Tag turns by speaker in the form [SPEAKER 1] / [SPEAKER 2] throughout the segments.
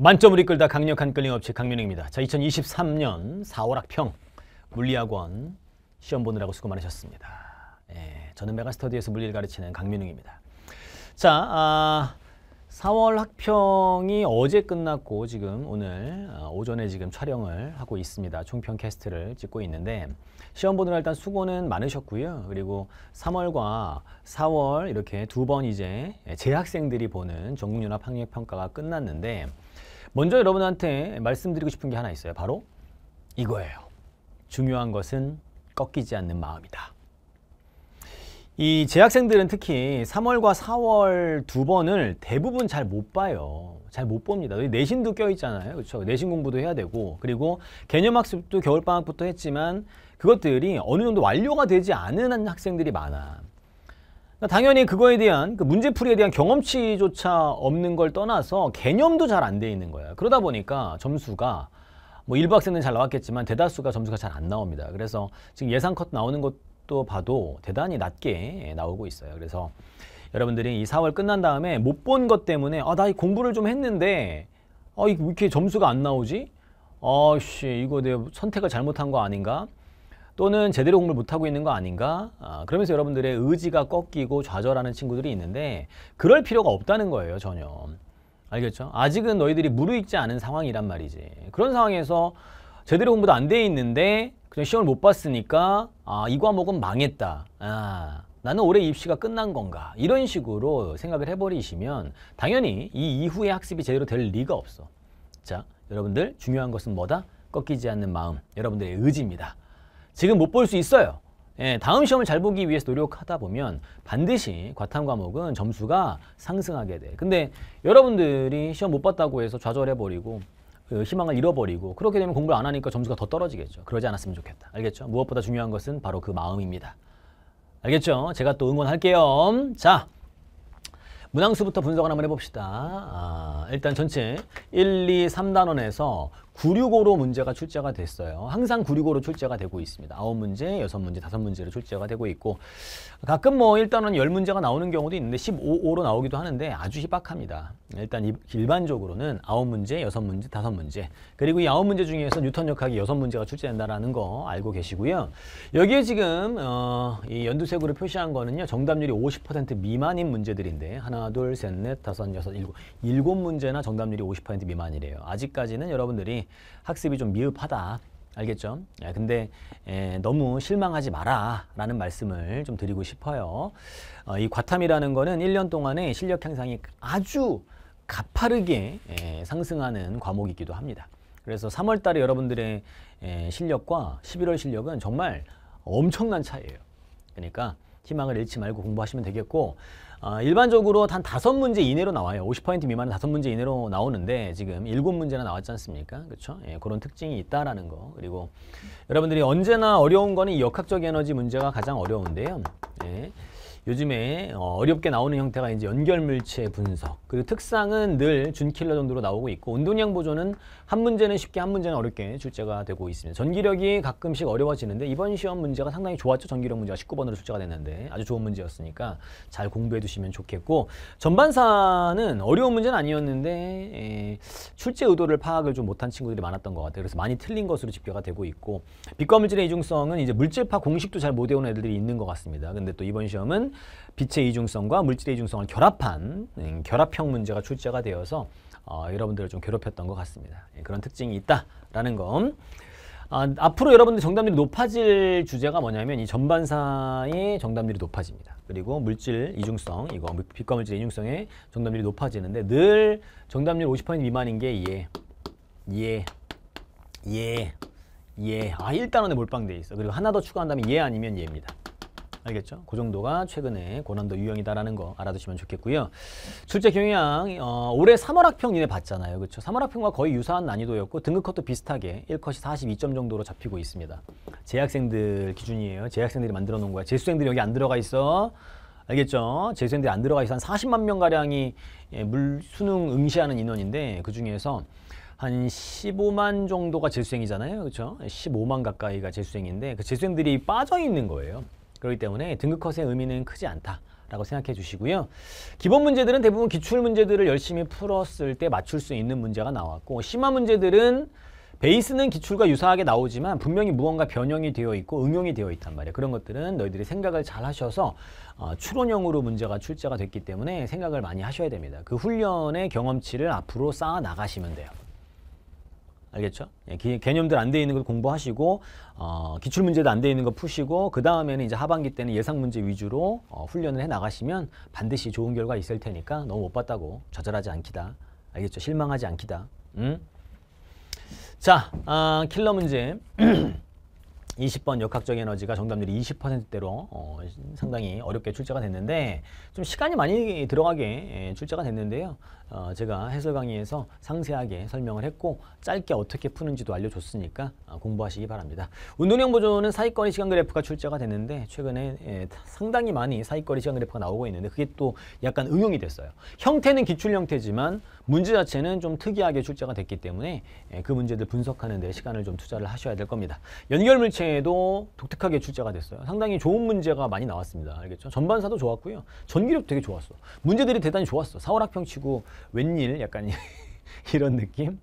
[SPEAKER 1] 만점을 이끌다 강력한 끌링 업체 강민영입니다. 자, 2023년 4월 학평 물리학원 시험 보느라고 수고 많으셨습니다. 예, 저는 메가스터디에서 물리를 가르치는 강민영입니다. 자, 아, 4월 학평이 어제 끝났고 지금 오늘 어, 오전에 지금 촬영을 하고 있습니다. 총평 캐스트를 찍고 있는데 시험 보느라 일단 수고는 많으셨고요. 그리고 3월과 4월 이렇게 두 번 이제 재학생들이 보는 전국연합학력평가가 끝났는데 먼저 여러분한테 말씀드리고 싶은 게 하나 있어요. 바로 이거예요. 중요한 것은 꺾이지 않는 마음이다. 이 재학생들은 특히 3월과 4월 두 번을 대부분 잘 못 봐요. 잘 못 봅니다. 내신도 껴있잖아요. 그렇죠? 내신 공부도 해야 되고 그리고 개념학습도 겨울방학부터 했지만 그것들이 어느 정도 완료가 되지 않은 학생들이 많아. 그러니까 당연히 그거에 대한 그 문제풀이에 대한 경험치조차 없는 걸 떠나서 개념도 잘 안 돼 있는 거예요 그러다 보니까 점수가 뭐 일부 학생은 잘 나왔겠지만 대다수가 점수가 잘 안 나옵니다. 그래서 지금 예상컷 나오는 것도 봐도 대단히 낮게 나오고 있어요. 그래서 여러분들이 이 4월 끝난 다음에 못 본 것 때문에 아, 나 공부를 좀 했는데 아, 이렇게 점수가 안 나오지? 아씨 이거 내가 선택을 잘못한 거 아닌가? 또는 제대로 공부를 못하고 있는 거 아닌가? 아, 그러면서 여러분들의 의지가 꺾이고 좌절하는 친구들이 있는데 그럴 필요가 없다는 거예요, 전혀. 알겠죠? 아직은 너희들이 무르익지 않은 상황이란 말이지. 그런 상황에서 제대로 공부도 안 돼 있는데 그냥 시험을 못 봤으니까 아, 이 과목은 망했다. 아, 나는 올해 입시가 끝난 건가? 이런 식으로 생각을 해버리시면 당연히 이 이후의 학습이 제대로 될 리가 없어. 자, 여러분들 중요한 것은 뭐다? 꺾이지 않는 마음, 여러분들의 의지입니다. 지금 못 볼 수 있어요. 예, 다음 시험을 잘 보기 위해서 노력하다 보면 반드시 과탐 과목은 점수가 상승하게 돼. 근데 여러분들이 시험 못 봤다고 해서 좌절해버리고 그 희망을 잃어버리고 그렇게 되면 공부를 안 하니까 점수가 더 떨어지겠죠. 그러지 않았으면 좋겠다. 알겠죠? 무엇보다 중요한 것은 바로 그 마음입니다. 알겠죠? 제가 또 응원할게요. 자, 문항수부터 분석을 한번 해봅시다. 아, 일단 전체 1, 2, 3단원에서 965로 문제가 출제가 됐어요. 항상 965로 출제가 되고 있습니다. 9문제, 6문제, 5문제로 출제가 되고 있고 가끔 뭐 일단은 10문제가 나오는 경우도 있는데 15로 나오기도 하는데 아주 희박합니다. 일단 일반적으로는 9문제, 6문제, 5문제 그리고 이 9문제 중에서 뉴턴 역학이 6문제가 출제된다라는 거 알고 계시고요. 여기에 지금 어, 이 연두색으로 표시한 거는요. 정답률이 50% 미만인 문제들인데 하나, 둘, 셋, 넷, 다섯, 여섯, 일곱 일곱 문제나 정답률이 50% 미만이래요. 아직까지는 여러분들이 학습이 좀 미흡하다. 알겠죠? 야, 예, 근데 에, 예, 너무 실망하지 마라 라는 말씀을 좀 드리고 싶어요. 어, 이 과탐이라는 거는 1년 동안의 실력 향상이 아주 가파르게 에, 예, 상승하는 과목이기도 합니다. 그래서 3월 달에 여러분들의 에, 실력과 11월 실력은 정말 엄청난 차이예요. 그러니까 희망을 잃지 말고 공부하시면 되겠고 아, 일반적으로 단 다섯 문제 이내로 나와요. 50% 미만은 다섯 문제 이내로 나오는데 지금 일곱 문제나 나왔지 않습니까? 그렇죠? 예, 그런 특징이 있다라는 거. 그리고 여러분들이 언제나 어려운 거는 역학적 에너지 문제가 가장 어려운데요. 예. 요즘에 어, 어렵게 나오는 형태가 이제 연결물체 분석 그리고 특상은 늘 준킬러 정도로 나오고 있고 온도량 보조는 한 문제는 쉽게 한 문제는 어렵게 출제가 되고 있습니다. 전기력이 가끔씩 어려워지는데 이번 시험 문제가 상당히 좋았죠. 전기력 문제가 19번으로 출제가 됐는데 아주 좋은 문제였으니까 잘 공부해 두시면 좋겠고 전반사는 어려운 문제는 아니었는데 예, 출제 의도를 파악을 좀 못한 친구들이 많았던 것 같아요. 그래서 많이 틀린 것으로 집계가 되고 있고 빛과 물질의 이중성은 이제 물질파 공식도 잘 못 외우는 애들이 있는 것 같습니다. 근데 또 이번 시험은 빛의 이중성과 물질의 이중성을 결합한 음, 결합형 문제가 출제가 되어서 어, 여러분들을 좀 괴롭혔던 것 같습니다. 예, 그런 특징이 있다라는 것. 아, 앞으로 여러분들 정답률이 높아질 주제가 뭐냐면 이 전반사의 정답률이 높아집니다. 그리고 물질 이중성, 이거 빛과 물질 이중성의 정답률이 높아지는데 늘 정답률 50% 미만인 게 예, 예, 예, 예. 아, 1단원에 몰빵돼 있어. 그리고 하나 더 추가한다면 예 아니면 예입니다. 알겠죠? 그 정도가 최근에 고난도 유형이다라는 거 알아두시면 좋겠고요. 출제 경향 어, 올해 3월 학평 이내 봤잖아요. 그렇 3월 학평과 거의 유사한 난이도였고 등급컷도 비슷하게 1컷이 42점 정도로 잡히고 있습니다. 재학생들 기준이에요. 재학생들이 만들어 놓은 거야. 재수생들이 여기 안 들어가 있어. 알겠죠? 재수생들이 안 들어가 있어. 한 40만 명가량이 예, 물, 수능 응시하는 인원인데 그 중에서 한 15만 정도가 재수생이잖아요. 그렇 15만 가까이가 재수생인데 그 재수생들이 빠져 있는 거예요. 그렇기 때문에 등급컷의 의미는 크지 않다. 라고 생각해 주시고요. 기본 문제들은 대부분 기출 문제들을 열심히 풀었을 때 맞출 수 있는 문제가 나왔고 심화 문제들은 베이스는 기출과 유사하게 나오지만 분명히 무언가 변형이 되어 있고 응용이 되어 있단 말이에요. 그런 것들은 너희들이 생각을 잘 하셔서 추론형으로 어, 문제가 출제가 됐기 때문에 생각을 많이 하셔야 됩니다. 그 훈련의 경험치를 앞으로 쌓아 나가시면 돼요. 알겠죠? 예, 기, 개념들 안 돼 있는 걸 공부하시고 어, 기출 문제도 안 돼 있는 거 푸시고 그 다음에는 이제 하반기 때는 예상 문제 위주로 어, 훈련을 해 나가시면 반드시 좋은 결과 있을 테니까 너무 못 봤다고 좌절하지 않기다. 알겠죠? 실망하지 않기다. 음? 자, 아, 킬러 문제. 20번 역학적 에너지가 정답률이 20%대로 어, 상당히 어렵게 출제가 됐는데 좀 시간이 많이 들어가게 예, 출제가 됐는데요. 어, 제가 해설 강의에서 상세하게 설명을 했고 짧게 어떻게 푸는지도 알려줬으니까 어, 공부하시기 바랍니다. 운동량 보조는 사이거리 시간 그래프가 출제가 됐는데 최근에 예, 상당히 많이 사이거리 시간 그래프가 나오고 있는데 그게 또 약간 응용이 됐어요. 형태는 기출 형태지만 문제 자체는 좀 특이하게 출제가 됐기 때문에 예, 그 문제들 분석하는 데 시간을 좀 투자를 하셔야 될 겁니다. 연결물체 이번에도 독특하게 출제가 됐어요. 상당히 좋은 문제가 많이 나왔습니다. 알겠죠? 전반사도 좋았고요. 전기력 되게 좋았어. 문제들이 대단히 좋았어. 사월학평치고 웬일 약간 이런 느낌?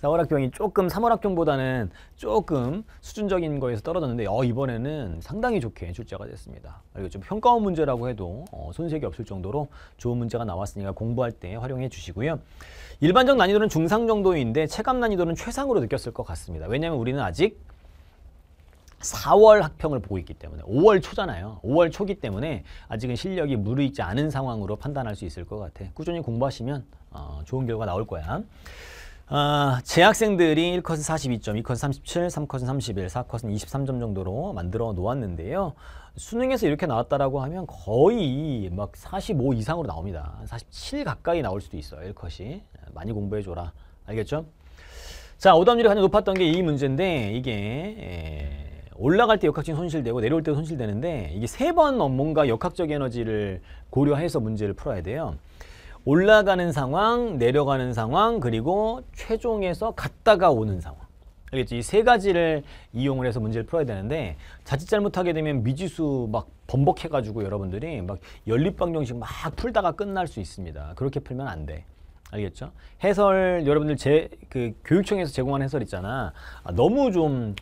[SPEAKER 1] 사월학평이 조금 삼월학평보다는 조금 수준적인 거에서 떨어졌는데 어, 이번에는 상당히 좋게 출제가 됐습니다. 알겠죠? 평가원 문제라고 해도 어, 손색이 없을 정도로 좋은 문제가 나왔으니까 공부할 때 활용해 주시고요. 일반적 난이도는 중상 정도인데 체감 난이도는 최상으로 느꼈을 것 같습니다. 왜냐하면 우리는 아직 4월 학평을 보고 있기 때문에 5월 초잖아요. 5월 초기 때문에 아직은 실력이 무르익지 않은 상황으로 판단할 수 있을 것 같아. 꾸준히 공부하시면 어, 좋은 결과 나올 거야. 어, 아, 재학생들이 1컷은 42점, 2컷은 37, 3컷은 31, 4컷은 23점 정도로 만들어 놓았는데요. 수능에서 이렇게 나왔다라고 하면 거의 막 45 이상으로 나옵니다. 47 가까이 나올 수도 있어요. 1컷이. 많이 공부해줘라. 알겠죠? 자, 오답률이 가장 높았던 게 이 문제인데 이게 에... 올라갈 때 역학적인 손실되고 내려올 때도 손실되는데 이게 세 번 뭔가 역학적 에너지를 고려해서 문제를 풀어야 돼요. 올라가는 상황, 내려가는 상황, 그리고 최종에서 갔다가 오는 상황. 알겠지? 이세 가지를 이용을 해서 문제를 풀어야 되는데 자칫 잘못하게 되면 미지수 막 번복해가지고 여러분들이 막 연립방정식 막 풀다가 끝날 수 있습니다. 그렇게 풀면 안 돼. 알겠죠? 해설 여러분들 제 그 교육청에서 제공한 해설 있잖아. 아, 너무 좀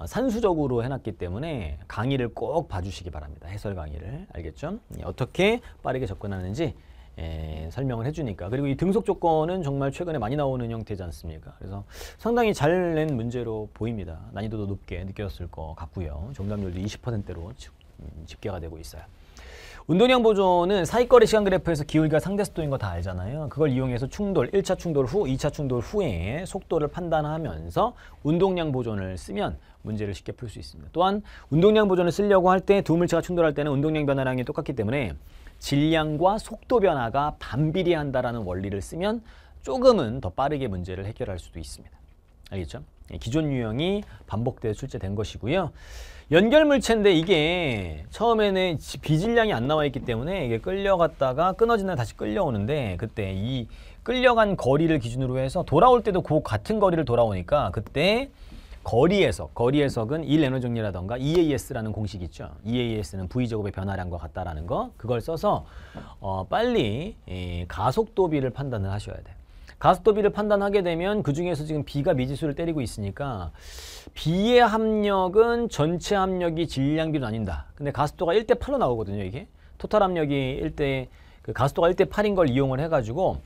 [SPEAKER 1] 어, 산수적으로 해놨기 때문에 강의를 꼭 봐주시기 바랍니다. 해설 강의를. 알겠죠? 예, 어떻게 빠르게 접근하는지 예, 설명을 해주니까 그리고 이 등속 조건은 정말 최근에 많이 나오는 형태지 않습니까 그래서 상당히 잘 낸 문제로 보입니다 난이도도 높게 느꼈을 것 같고요 정답률도 2 0로 음, 집계가 되고 있어요 운동량 보존은 사이거리 시간 그래프에서 기울기가 상대 속도인 거 다 알잖아요. 그걸 이용해서 충돌, 1차 충돌 후, 2차 충돌 후에 속도를 판단하면서 운동량 보존을 쓰면 문제를 쉽게 풀 수 있습니다. 또한 운동량 보존을 쓰려고 할 때 두 물체가 충돌할 때는 운동량 변화량이 똑같기 때문에 질량과 속도 변화가 반비례한다라는 원리를 쓰면 조금은 더 빠르게 문제를 해결할 수도 있습니다. 알겠죠? 예, 기존 유형이 반복돼서 출제된 것이고요. 연결 물체인데 이게 처음에는 비질량이 안 나와 있기 때문에 이게 끌려갔다가 끊어진 날 다시 끌려오는데 그때 이 끌려간 거리를 기준으로 해서 돌아올 때도 그 같은 거리를 돌아오니까 그때 거리 해석, 거리 해석은 1에너 정리라던가 EAS라는 공식 있죠. EAS는 V제곱의 변화량과 같다라는 거 그걸 써서 어, 빨리 예, 가속도비를 판단을 하셔야 돼요. 가스도비를 판단하게 되면 그 중에서 지금 B가 미지수를 때리고 있으니까 B의 합력은 전체 합력이 질량비로 나뉜다. 근데 가스도가 1대 8로 나오거든요, 이게. 토탈 합력이 1대 그가스도가 1대 8인 걸 이용을 해 가지고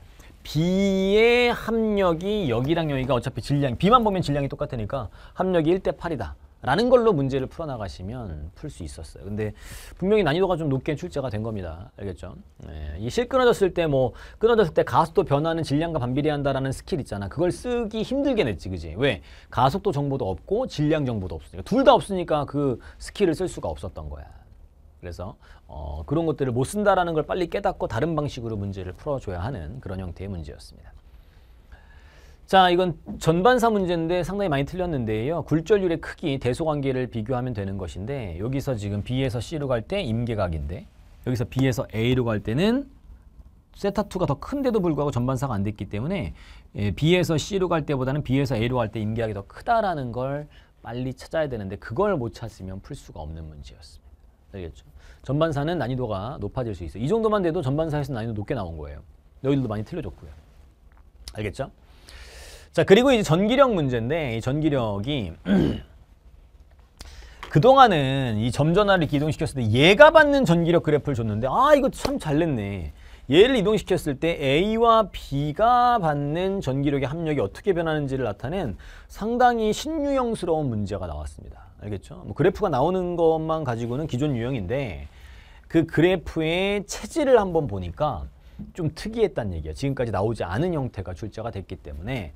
[SPEAKER 1] B의 합력이 여기랑 여기가 어차피 질량 B만 보면 질량이 똑같으니까 합력이 1대 8이다. 라는 걸로 문제를 풀어나가시면 풀 수 있었어요. 근데 분명히 난이도가 좀 높게 출제가 된 겁니다. 알겠죠? 예, 이실 끊어졌을 때 뭐 끊어졌을 때 가속도 변화는 질량과 반비례한다라는 스킬 있잖아. 그걸 쓰기 힘들게 냈지, 그지? 왜? 가속도 정보도 없고 질량 정보도 없으니까 둘 다 없으니까 그 스킬을 쓸 수가 없었던 거야. 그래서 어, 그런 것들을 못 쓴다라는 걸 빨리 깨닫고 다른 방식으로 문제를 풀어줘야 하는 그런 형태의 문제였습니다. 자, 이건 전반사 문제인데 상당히 많이 틀렸는데요. 굴절률의 크기, 대소관계를 비교하면 되는 것인데 여기서 지금 B에서 C로 갈 때 임계각인데 여기서 B에서 A로 갈 때는 세타2가 더 큰데도 불구하고 전반사가 안 됐기 때문에 예, B에서 C로 갈 때보다는 B에서 A로 갈 때 임계각이 더 크다라는 걸 빨리 찾아야 되는데 그걸 못 찾으면 풀 수가 없는 문제였습니다. 알겠죠? 전반사는 난이도가 높아질 수 있어요. 이 정도만 돼도 전반사에서 난이도 높게 나온 거예요. 여희도 많이 틀려졌고요. 알겠죠? 자 그리고 이제 전기력 문제인데 이 전기력이 그동안은 이점전화를기동시켰을때 얘가 받는 전기력 그래프를 줬는데 아 이거 참 잘 냈네 얘를 이동시켰을 때 A와 B가 받는 전기력의 합력이 어떻게 변하는지를 나타낸 상당히 신유형스러운 문제가 나왔습니다 알겠죠? 뭐 그래프가 나오는 것만 가지고는 기존 유형인데 그 그래프의 체질을 한번 보니까 좀 특이했다는 얘기예요. 지금까지 나오지 않은 형태가 출제가 됐기 때문에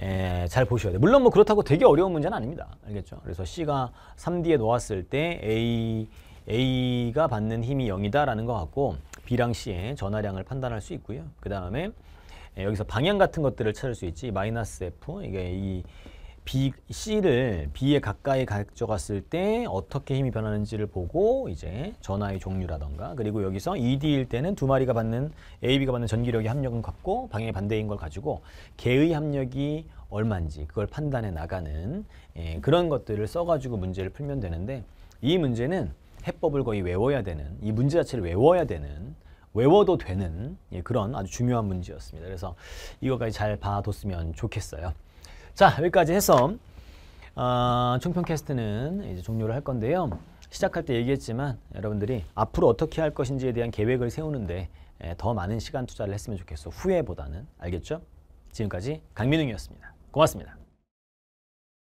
[SPEAKER 1] 에, 잘 보셔야 돼요. 물론 뭐 그렇다고 되게 어려운 문제는 아닙니다. 알겠죠? 그래서 C가 3D에 놓았을 때 A, A가 받는 힘이 0이다라는 것 같고 B랑 C의 전하량을 판단할 수 있고요. 그 다음에 여기서 방향 같은 것들을 찾을 수 있지 마이너스 F 이게 이 B, C를 B에 가까이 가져갔을 때 어떻게 힘이 변하는지를 보고 이제 전하의 종류라던가 그리고 여기서 ED일 때는 두 마리가 받는 AB가 받는 전기력의 합력은 같고 방향이 반대인 걸 가지고 개의 합력이 얼마인지 그걸 판단해 나가는 예, 그런 것들을 써가지고 문제를 풀면 되는데 이 문제는 해법을 거의 외워야 되는 이 문제 자체를 외워야 되는 외워도 되는 예, 그런 아주 중요한 문제였습니다. 그래서 이것까지잘 봐뒀으면 좋겠어요. 자 여기까지 해서 어, 아, 총평캐스트는 이제 종료를 할 건데요. 시작할 때 얘기했지만 여러분들이 앞으로 어떻게 할 것인지에 대한 계획을 세우는데 에, 예, 더 많은 시간 투자를 했으면 좋겠어. 후회보다는 알겠죠? 지금까지 강민웅이었습니다. 고맙습니다.